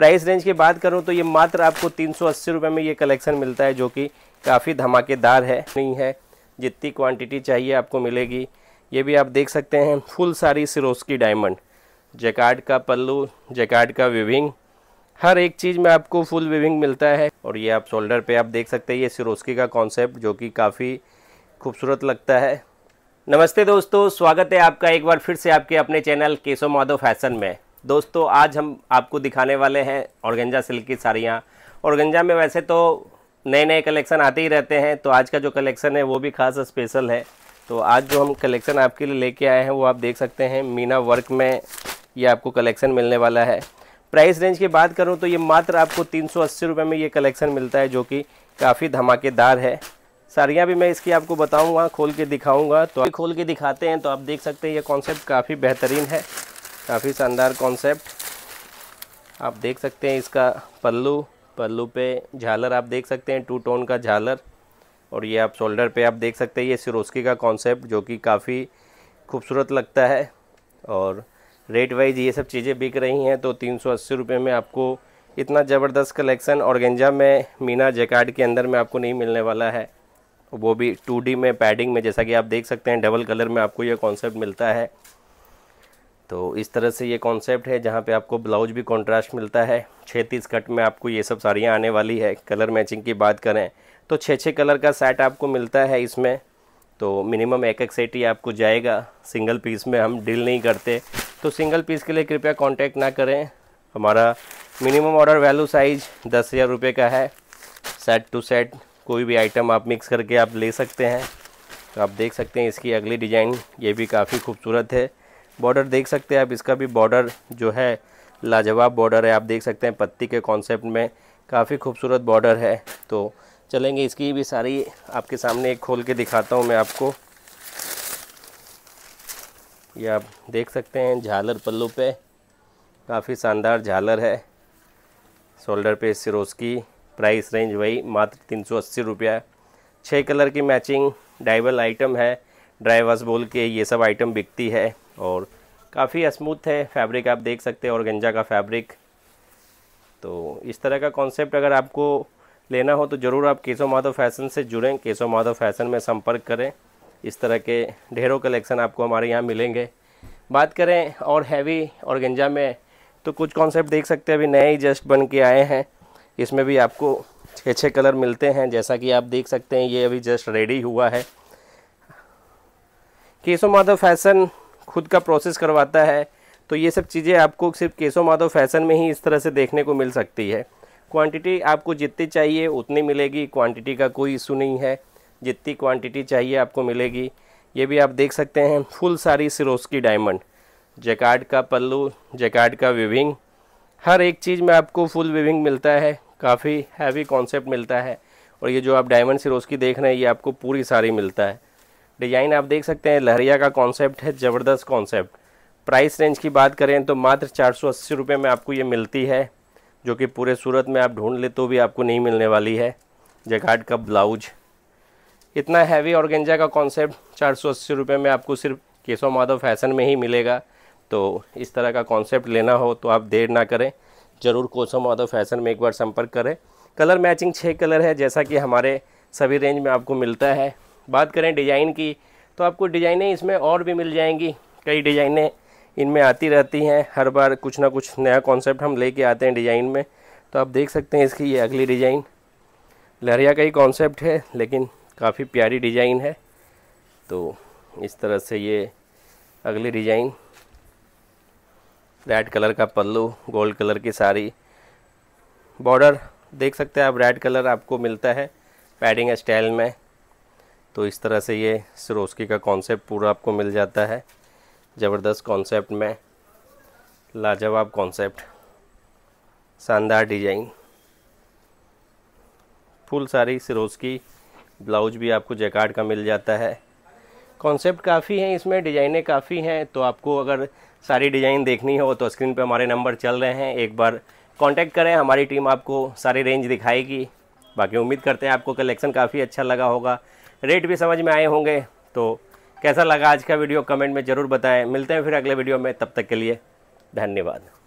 price range की बात करूँ तो ये मात्र आपको तीन सौ में ये कलेक्शन मिलता है जो कि काफ़ी धमाकेदार है नहीं है जितनी क्वांटिटी चाहिए आपको मिलेगी ये भी आप देख सकते हैं फुल सारी सिरोस्की डायमंड जैकार्ड का पल्लू जैकार्ड का विविंग हर एक चीज़ में आपको फुल विविंग मिलता है और ये आप शोल्डर पे आप देख सकते हैं ये सिरोस्की का कॉन्सेप्ट जो कि काफ़ी खूबसूरत लगता है नमस्ते दोस्तों स्वागत है आपका एक बार फिर से आपके अपने चैनल केशव माधव फैशन में दोस्तों आज हम आपको दिखाने वाले हैं औरगंजा सिल्क की साड़ियाँ औरगंजा में वैसे तो नए नए कलेक्शन आते ही रहते हैं तो आज का जो कलेक्शन है वो भी खास स्पेशल है तो आज जो हम कलेक्शन आपके लिए लेके आए हैं वो आप देख सकते हैं मीना वर्क में ये आपको कलेक्शन मिलने वाला है प्राइस रेंज की बात करूँ तो ये मात्र आपको तीन सौ में ये कलेक्शन मिलता है जो कि काफ़ी धमाकेदार है साड़ियाँ भी मैं इसकी आपको बताऊँगा खोल के दिखाऊँगा तो खोल के दिखाते हैं तो आप देख सकते हैं ये कॉन्सेप्ट काफ़ी बेहतरीन है काफ़ी शानदार कॉन्सेप्ट आप देख सकते हैं इसका पल्लू पल्लू पे झालर आप देख सकते हैं टू टोन का झालर और ये आप शोल्डर पे आप देख सकते हैं ये सिरोस्की का कॉन्सेप्ट जो कि काफ़ी खूबसूरत लगता है और रेट वाइज ये सब चीज़ें बिक रही हैं तो तीन सौ में आपको इतना ज़बरदस्त कलेक्शन और गेंजा में मीना जैकार्ड के अंदर में आपको नहीं मिलने वाला है वो भी टू में पैडिंग में जैसा कि आप देख सकते हैं डबल कलर में आपको ये कॉन्सेप्ट मिलता है तो इस तरह से ये कॉन्सेप्ट है जहाँ पे आपको ब्लाउज भी कॉन्ट्रास्ट मिलता है छः तीस कट में आपको ये सब साड़ियाँ आने वाली है कलर मैचिंग की बात करें तो छः छः कलर का सेट आपको मिलता है इसमें तो मिनिमम एक एक सेट ही आपको जाएगा सिंगल पीस में हम डील नहीं करते तो सिंगल पीस के लिए कृपया कॉन्टैक्ट ना करें हमारा मिनिमम ऑर्डर वैल्यू साइज दस हज़ार रुपये का है सेट टू सेट कोई भी आइटम आप मिक्स करके आप ले सकते हैं तो आप देख सकते हैं इसकी अगली डिज़ाइन ये भी काफ़ी खूबसूरत है बॉर्डर देख सकते हैं आप इसका भी बॉर्डर जो है लाजवाब बॉर्डर है आप देख सकते हैं पत्ती के कॉन्सेप्ट में काफ़ी खूबसूरत बॉर्डर है तो चलेंगे इसकी भी सारी आपके सामने एक खोल के दिखाता हूँ मैं आपको ये आप देख सकते हैं झालर पल्लू पे काफ़ी शानदार झालर है शोल्डर पे सिरोज की प्राइस रेंज वही मात्र तीन सौ अस्सी रुपया छः कलर की मैचिंग डाइवल आइटम है ड्राइवर्स बोल के ये सब आइटम बिकती है और काफ़ी स्मूथ है फैब्रिक आप देख सकते हैं और गंजा का फैब्रिक तो इस तरह का कॉन्सेप्ट अगर आपको लेना हो तो ज़रूर आप केशव माधव फैशन से जुड़ें केशव माधव फैशन में संपर्क करें इस तरह के ढेरों कलेक्शन आपको हमारे यहाँ मिलेंगे बात करें और हैवी और गंजा में तो कुछ कॉन्सेप्ट देख सकते हैं अभी नए ही जस्ट बन के आए हैं इसमें भी आपको छः छः कलर मिलते हैं जैसा कि आप देख सकते हैं ये अभी जस्ट रेडी हुआ है केशव माधव फैशन खुद का प्रोसेस करवाता है तो ये सब चीज़ें आपको सिर्फ केशव माधव फैशन में ही इस तरह से देखने को मिल सकती है क्वांटिटी आपको जितनी चाहिए उतनी मिलेगी क्वांटिटी का कोई इशू नहीं है जितनी क्वांटिटी चाहिए आपको मिलेगी ये भी आप देख सकते हैं फुल सारी सिरोस्की डायमंड जैकार्ड का पल्लू जैकार्ड का विविंग हर एक चीज़ में आपको फुल विविंग मिलता है काफ़ी हैवी कॉन्सेप्ट मिलता है और ये जो आप डायमंड सिरोस्की देख रहे हैं ये आपको पूरी सारी मिलता है डिजाइन आप देख सकते हैं लहरिया का कॉन्सेप्ट है ज़बरदस्त कॉन्सेप्ट प्राइस रेंज की बात करें तो मात्र चार सौ अस्सी रुपये में आपको ये मिलती है जो कि पूरे सूरत में आप ढूंढ ले तो भी आपको नहीं मिलने वाली है जगाट का ब्लाउज इतना हैवी ऑर्गेंजा का कॉन्सेप्ट चार सौ अस्सी रुपये में आपको सिर्फ केशव माधव फैशन में ही मिलेगा तो इस तरह का कॉन्सेप्ट लेना हो तो आप देर ना करें ज़रूर कोसम माधव फैशन में एक बार संपर्क करें कलर मैचिंग छः कलर है जैसा कि हमारे सभी रेंज में आपको मिलता है बात करें डिज़ाइन की तो आपको डिज़ाइनें इसमें और भी मिल जाएंगी कई डिज़ाइनें इनमें आती रहती हैं हर बार कुछ ना कुछ नया कॉन्सेप्ट हम लेके आते हैं डिज़ाइन में तो आप देख सकते हैं इसकी ये अगली डिज़ाइन लहरिया का ही कॉन्सेप्ट है लेकिन काफ़ी प्यारी डिज़ाइन है तो इस तरह से ये अगली डिज़ाइन रेड कलर का पल्लू गोल्ड कलर की साड़ी बॉर्डर देख सकते हैं आप रेड कलर आपको मिलता है पैडिंग स्टाइल में तो इस तरह से ये सरोस्की का कॉन्सेप्ट पूरा आपको मिल जाता है ज़बरदस्त कॉन्सेप्ट में लाजवाब कॉन्सेप्ट शानदार design full sari Swarovski blouse भी आपको जैकार्ड का मिल जाता है कॉन्सेप्ट काफ़ी हैं इसमें डिज़ाइनें काफ़ी हैं तो आपको अगर सारी डिज़ाइन देखनी हो तो स्क्रीन पे हमारे नंबर चल रहे हैं एक बार कांटेक्ट करें हमारी टीम आपको सारी रेंज दिखाएगी बाकी उम्मीद करते हैं आपको कलेक्शन काफ़ी अच्छा लगा होगा रेट भी समझ में आए होंगे तो कैसा लगा आज का वीडियो कमेंट में ज़रूर बताएं मिलते हैं फिर अगले वीडियो में तब तक के लिए धन्यवाद